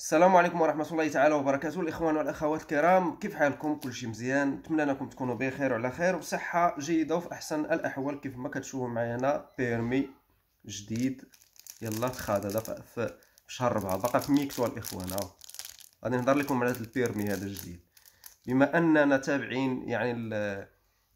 السلام عليكم ورحمة الله تعالى وبركاته الإخوان والأخوات الكرام كيف حالكم كل شيء مزيان نتمنى أنكم تكونوا بخير وعلى خير وبصحة جيدة وفي أحسن الأحوال كيف ما كتشوفوا أنا بيرمي جديد يلا تخاد هذا في شهر ربعة بقى في ميكتو الإخوان هاو غادي نهضر لكم على هذا البيرمي هذا الجديد بما أننا تابعين يعني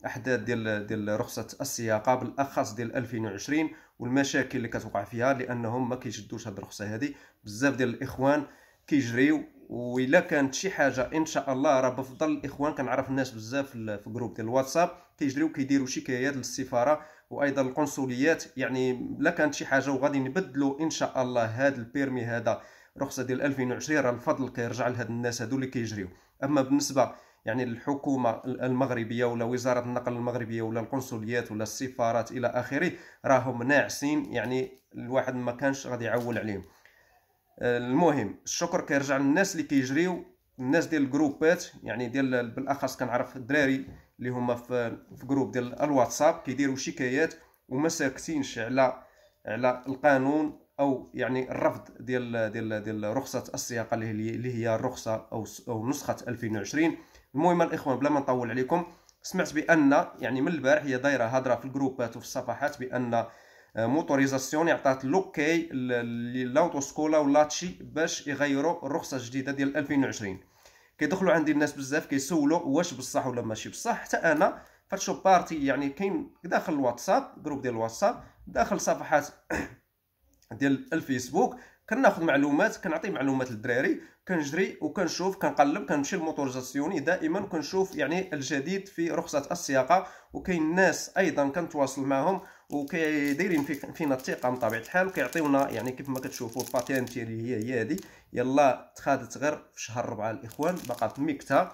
الأحداث ديال ديال رخصة السياقة بالأخص ديال 2020 والمشاكل اللي كتوقع فيها لأنهم ما كيشدوش هذه الرخصة هذه بزاف ديال الإخوان كيجريو وإلا كانت شي حاجه ان شاء الله راه بفضل الاخوان كنعرف الناس بزاف في جروب ديال الواتساب كيجريو كيديروا شكايات للسفاره وايضا القنصليات يعني لا كانت شي حاجه وغادي نبدلوا ان شاء الله هذا البيرمي هذا رخصه ديال 2020 راه الفضل كيرجع لهاد الناس هادو اللي كيجريو اما بالنسبه يعني للحكومة المغربيه ولا وزاره النقل المغربيه ولا القنصليات ولا السفارات الى اخره راهم ناعسين يعني الواحد ما كانش غادي يعول عليهم المهم الشكر كيرجع للناس اللي كيجريو الناس ديال الجروبات يعني ديال بالاخص كنعرف الدراري اللي هما في في جروب ديال الواتساب كيديروا شكايات وما ساكتينش على على القانون او يعني الرفض ديال ديال ديال رخصه السياقه اللي هي الرخصه او او نسخه 2020 المهم الاخوان بلا ما نطول عليكم سمعت بان يعني من البارح هي دايره هضره في الجروبات وفي الصفحات بان موتوريزاسيون عطات لوكي لاوتوسكولا ولاتشي باش يغيروا الرخصه الجديده ديال 2020 كيدخلوا عندي الناس بزاف كيسولوا واش بصح ولا ماشي بصح حتى انا فاتشو بارتي يعني كاين داخل الواتساب جروب ديال الواتساب داخل صفحات ديال الفيسبوك كناخذ معلومات كنعطي معلومات للدراري كنجري وكنشوف كنقلب كنمشي للموتور دائما كنشوف يعني الجديد في رخصه السياقه وكاين ناس ايضا كنتواصل معهم وكيدايرين في فينا الثقه من طبيعه الحال وكيعطيونا يعني كيف ما كتشوفوا الباتيان ديالي هي هي هذه يلا تخادت غير في شهر 4 الاخوان باقات ميكتا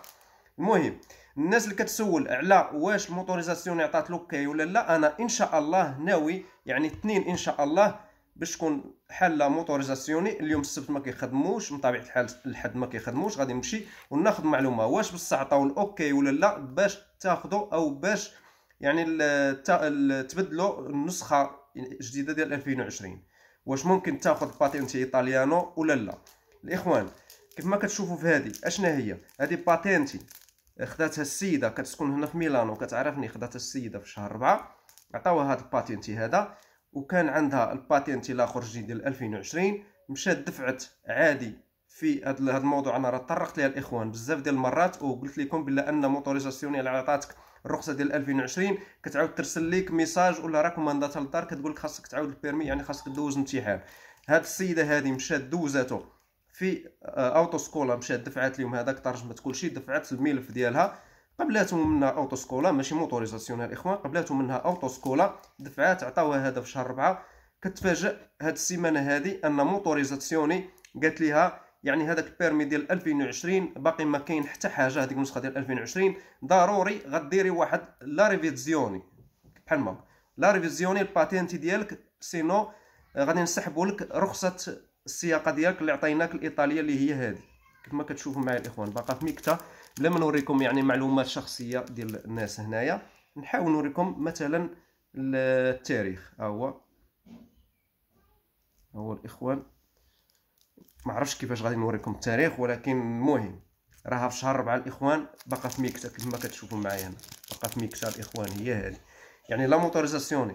المهم الناس اللي كتسول على واش الموتوريزاسيون عطات لوكي ولا لا انا ان شاء الله ناوي يعني اثنين ان شاء الله باش تكون حاله موتوريزاسيوني اليوم السبت ما كيخدموش من طبيعه الحال الحد ما كيخدموش غادي نمشي وناخذ معلومه واش بصح عطاو الاوكي ولا لا باش تاخذوا او باش يعني تبدلوا النسخه الجديده ديال 2020 واش ممكن تاخذ باتينتي ايطاليانو ولا لا الاخوان كيف ما كتشوفوا في هذه اشنا هي هذه باتينتي خداتها السيده كتسكن هنا في ميلانو كتعرفني خداتها السيده في شهر 4 عطاوها هاد الباتينتي هذا وكان عندها الباتنت الى خرج جديد ديال 2020 مشات دفعت عادي في هذا الموضوع انا راه طرقت ليها الاخوان بزاف ديال المرات وقلت لكم بلا ان موتوريزاسيون يعني على عطاتك الرخصه ديال 2020 كتعاود ترسل ليك ميساج ولا راكوماندات للدار كتقول لك خاصك تعاود البيرمي يعني خاصك دوز امتحان هاد السيده هذه مشات دوزاتو في آه، اوتو سكولا مشات دفعات لهم هذاك ترجمت كلشي دفعات الملف ديالها قبلاتهم منها اوتو سكولا ماشي موتوريزاسيون الاخوان قبلاتهم منها اوتو سكولا دفعات عطاوها هذا في شهر 4 كتفاجئ هاد السيمانه هادي ان موتوريزاسيوني قالت ليها يعني هذاك البيرمي ديال 2020 باقي ما كاين حتى حاجه هذيك النسخه ديال 2020 ضروري غديري واحد لا ريفيزيوني بحال ما لا ريفيزيوني الباتينتي ديالك سينو غادي نسحبوا لك رخصه السياقه ديالك اللي عطيناك الايطاليه اللي هي هذه كما كتشوفوا معايا الاخوان باقا في ميكتا ما نوريكم يعني معلومات شخصيه ديال الناس هنايا نحاول نوريكم مثلا التاريخ ها هو ها هو الاخوان ما عرفتش كيفاش غادي نوريكم التاريخ ولكن المهم راها في شهر 4 الاخوان باقا في ميكتا كما كتشوفوا معايا هنا باقا في ميكتا الاخوان هي هذه يعني لا موتوريزاسيوني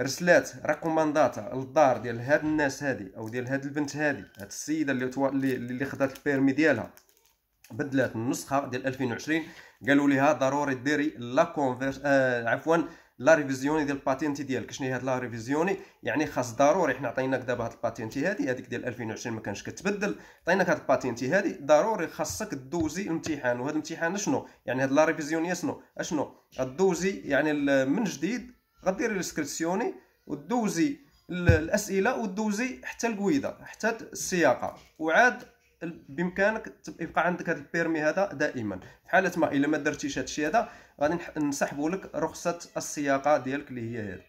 رسلات ريكومانداتا للدار ديال هاد الناس هادي او ديال هاد البنت هادي هاد السيده اللي توا... اللي خدات البيرمي ديالها بدلات النسخه ديال 2020 قالوا ليها ضروري ديري لا كونفيرس آه عفوا لا ريفيزيوني ديال الباتينتي ديالك شنو هي هاد لا ريفيزيوني يعني خاص ضروري حنا عطيناك دابا هاد الباتينتي هادي هذيك ديال 2020 ما كانش كتبدل عطيناك هاد الباتينتي هادي ضروري خاصك دوزي الامتحان وهاد الامتحان شنو يعني هاد لا ريفيزيوني شنو اشنو دوزي يعني من جديد غديري الاسكريبسيوني ودوزي الاسئله ودوزي حتى القويده حتى السياقه وعاد بامكانك يبقى عندك هذا البيرمي هذا دائما في حاله ما الا ما درتيش هذا الشيء هذا غادي نسحبوا لك رخصه السياقه ديالك اللي هي هذه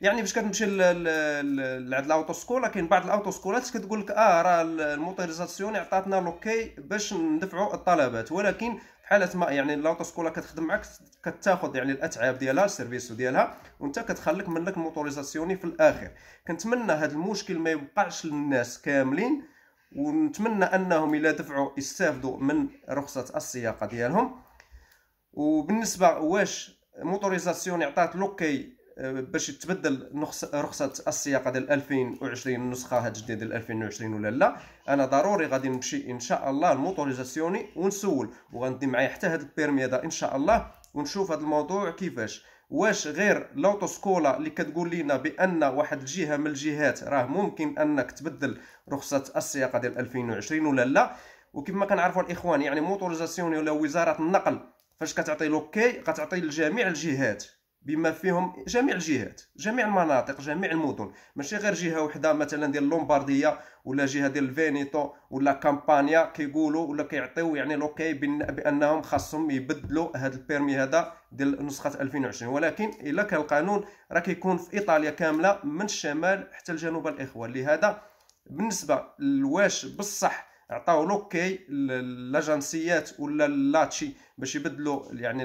يعني فاش كتمشي لعند الاوتو سكول كاين بعض الاوتو سكولات كتقول لك اه راه الموتوريزاسيون عطاتنا لوكي باش ندفعوا الطلبات ولكن بحال ما يعني لاوطو سكولا كتخدم معاك كتاخذ يعني الاتعاب ديالها السيرفيسو ديالها وانت كتخلك منك الموتوريزاسيوني في الاخر كنتمنى هذا المشكل ما يبقاش للناس كاملين ونتمنى انهم الا دفعوا يستافدوا من رخصه السياقه ديالهم وبالنسبه واش موتوريزاسيون عطات لوكي باش تبدل رخصه السياقه ديال 2020 النسخه الجديده ديال 2020 ولا لا انا ضروري غادي نمشي ان شاء الله الموتوريزاسيوني ونسول وغندي معايا حتى هاد البيرمي هذا ان شاء الله ونشوف هاد الموضوع كيفاش واش غير سكولا اللي كتقول لنا بان واحد الجهه من الجهات راه ممكن انك تبدل رخصه السياقه ديال 2020 ولا لا وكما كنعرفوا الاخوان يعني موتوريزاسيوني ولا وزاره النقل فاش كتعطي لوكي كتعطي لجميع الجهات بما فيهم جميع الجهات جميع المناطق جميع المدن ماشي غير جهه وحده مثلا ديال لومبارديا ولا جهه ديال الفينيتو ولا كامبانيا كيقولوا ولا كيعطيو يعني لوكي بانهم خاصهم يبدلوا هذا البيرمي هذا ديال نسخه 2020 ولكن الا كان القانون راه كيكون في ايطاليا كامله من الشمال حتى الجنوب الاخوه لهذا بالنسبه لواش بصح عطاو لوكي لاجنسيات ولا لاتشي باش يبدلوا يعني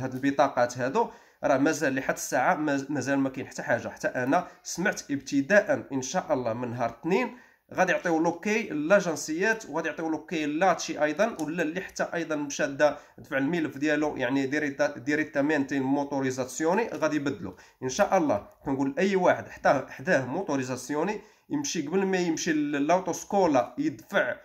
هاد البطاقات هادو راه مازال لحد الساعه مازال ما كاين حتى حاجه حتى انا سمعت ابتداء ان شاء الله من نهار اثنين غادي يعطيو لوكي لاجنسيات وغادي يعطيو لوكي لاتشي ايضا ولا اللي حتى ايضا مشى دفع الملف ديالو يعني ديريتامنت موتوريزاسيوني غادي يبدلو ان شاء الله كنقول اي واحد حتى حداه موتوريزاسيوني يمشي قبل ما يمشي للاوتوسكولا يدفع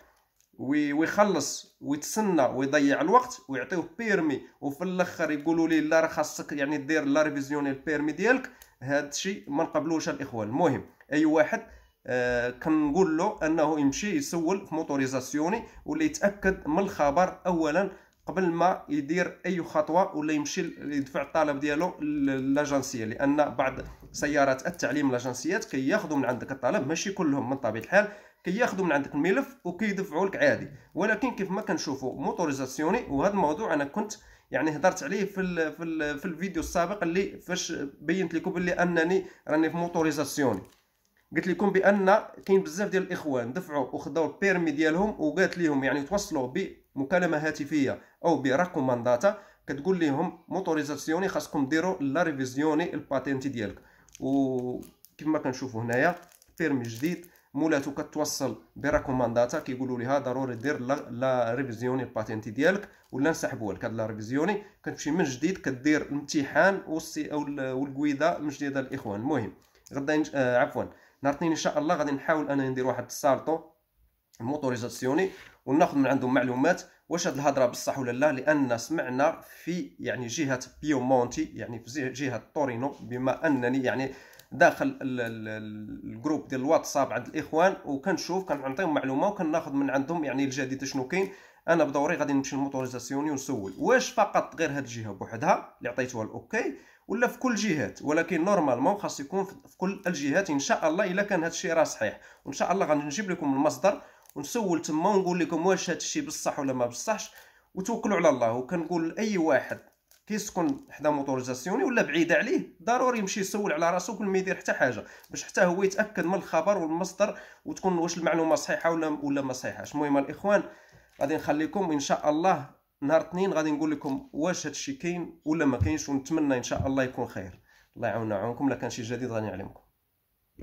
ويخلص ويتسنى ويضيع الوقت ويعطيوه بيرمي وفي الاخر يقولوا لي لا راه خاصك يعني دير لا ريفيزيون البيرمي ديالك هذا الشيء ما نقبلوش الاخوان المهم اي واحد آه، كنقول له انه يمشي يسول في موتوريزاسيوني ولا يتاكد من الخبر اولا قبل ما يدير اي خطوه ولا يمشي يدفع الطلب ديالو لاجنسيه لان بعض سيارات التعليم لاجنسيات كياخذوا من عندك الطلب ماشي كلهم من طبيعه الحال كياخذوا من عندك الملف وكيدفعوا لك عادي ولكن كيف ما كنشوفوا موتوريزاسيوني وهذا الموضوع انا كنت يعني هضرت عليه في الـ في, الـ في الفيديو السابق اللي فاش بينت لكم بلي انني راني في موتوريزاسيوني قلت لكم بان كاين بزاف ديال الاخوان دفعوا وخذوا البيرمي ديالهم وقالت لهم يعني توصلوا بمكالمه هاتفيه او بركومانداتا كتقول لهم موتوريزاسيوني خاصكم ديروا لا ريفيزيوني الباتنتي ديالك وكما كنشوفوا هنايا بيرمي جديد مولاتو كتوصل بريكومانداتا كيقولوا ليها ضروري دير لا, ريفيزيوني الباتنتي ديالك ولا نسحبوا لك هاد لا ريفيزيوني كتمشي من جديد كدير الامتحان والسي او من جديد الاخوان المهم غدا آه عفوا نهار ان شاء الله غادي نحاول انا ندير واحد السالطو موتوريزاسيوني وناخذ من عندهم معلومات واش هاد الهضره بصح ولا لا لان سمعنا في يعني جهه بيومونتي يعني في جهه تورينو بما انني يعني داخل الجروب ديال الواتساب عند الاخوان وكنشوف كنعطيهم معلومه وكناخذ من عندهم يعني الجديد شنو كاين انا بدوري غادي نمشي للموتوريزاسيون ونسول واش فقط غير هاد الجهه بوحدها اللي عطيتوها الاوكي ولا في كل جهات ولكن نورمالمون خاص يكون في كل الجهات ان شاء الله الا كان هاد الشيء راه صحيح وان شاء الله غنجيب لكم المصدر ونسول تما ونقول لكم واش هذا الشيء بصح ولا ما بصحش وتوكلوا على الله وكنقول لاي واحد كيسكن حدا موتوريزاسيوني ولا بعيد عليه ضروري يمشي يسول على راسو كل ما يدير حتى حاجه باش حتى هو يتاكد من الخبر والمصدر وتكون واش المعلومه صحيحه ولا ولا ما صحيحاش المهم الاخوان غادي نخليكم ان شاء الله نهار اثنين غادي نقول لكم واش الشيء كاين ولا ما كاينش ونتمنى ان شاء الله يكون خير الله يعاوننا لا كان شي جديد غادي نعلمكم